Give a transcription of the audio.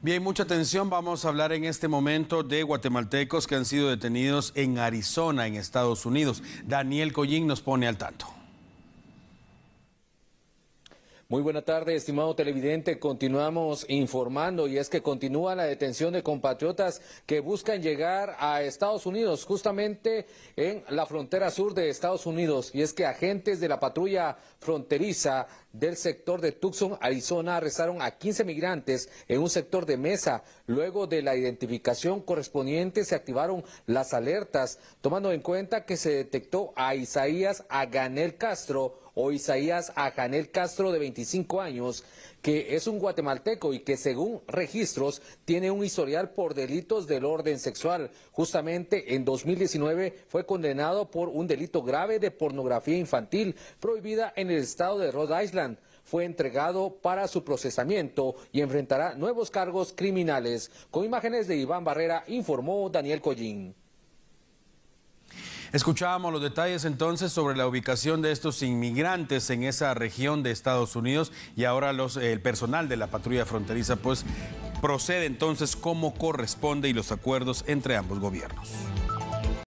Bien, mucha atención. Vamos a hablar en este momento de guatemaltecos que han sido detenidos en Arizona, en Estados Unidos. Daniel Collín nos pone al tanto. Muy buena tarde, estimado televidente. Continuamos informando y es que continúa la detención de compatriotas que buscan llegar a Estados Unidos, justamente en la frontera sur de Estados Unidos. Y es que agentes de la patrulla fronteriza del sector de Tucson, Arizona, arrestaron a 15 migrantes en un sector de mesa. Luego de la identificación correspondiente se activaron las alertas, tomando en cuenta que se detectó a Isaías Aganel Castro, o Isaías Ajanel Castro de 25 años, que es un guatemalteco y que según registros tiene un historial por delitos del orden sexual. Justamente en 2019 fue condenado por un delito grave de pornografía infantil prohibida en el estado de Rhode Island fue entregado para su procesamiento y enfrentará nuevos cargos criminales. Con imágenes de Iván Barrera informó Daniel Collín. Escuchábamos los detalles entonces sobre la ubicación de estos inmigrantes en esa región de Estados Unidos y ahora el personal de la patrulla fronteriza pues procede entonces como corresponde y los acuerdos entre ambos gobiernos.